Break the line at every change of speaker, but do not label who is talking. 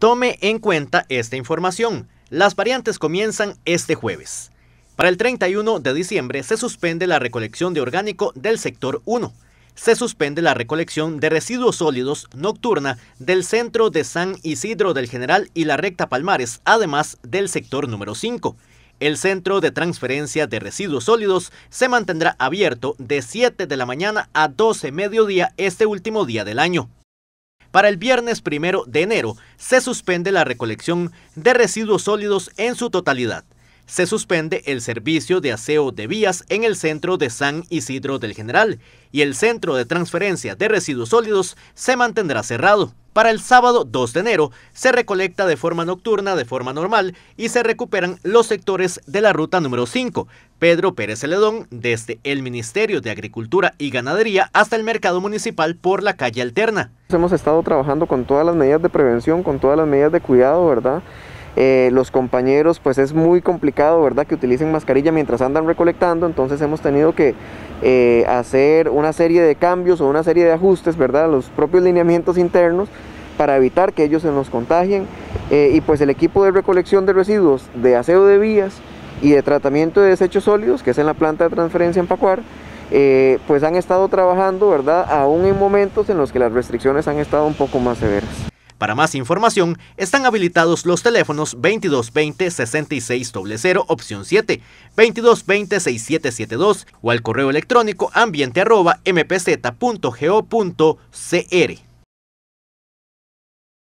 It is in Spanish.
Tome en cuenta esta información. Las variantes comienzan este jueves. Para el 31 de diciembre se suspende la recolección de orgánico del sector 1. Se suspende la recolección de residuos sólidos nocturna del centro de San Isidro del General y la recta Palmares, además del sector número 5. El centro de transferencia de residuos sólidos se mantendrá abierto de 7 de la mañana a 12 mediodía este último día del año. Para el viernes primero de enero se suspende la recolección de residuos sólidos en su totalidad. Se suspende el servicio de aseo de vías en el centro de San Isidro del General y el centro de transferencia de residuos sólidos se mantendrá cerrado. Para el sábado 2 de enero se recolecta de forma nocturna, de forma normal, y se recuperan los sectores de la ruta número 5, Pedro Pérez Celedón, desde el Ministerio de Agricultura y Ganadería hasta el Mercado Municipal por la calle Alterna.
Hemos estado trabajando con todas las medidas de prevención, con todas las medidas de cuidado, ¿verdad? Eh, los compañeros, pues es muy complicado, ¿verdad? Que utilicen mascarilla mientras andan recolectando, entonces hemos tenido que eh, hacer una serie de cambios o una serie de ajustes, ¿verdad? Los propios lineamientos internos para evitar que ellos se nos contagien. Eh, y pues el equipo de recolección de residuos, de aseo de vías y de tratamiento de desechos sólidos, que es en la planta de transferencia en Pacuar, eh, pues han estado trabajando, ¿verdad? Aún en momentos en los que las restricciones han estado un poco más severas.
Para más información, están habilitados los teléfonos 2220-6600, opción 7, 2220-6772 o al correo electrónico ambiente mpz.go.cr.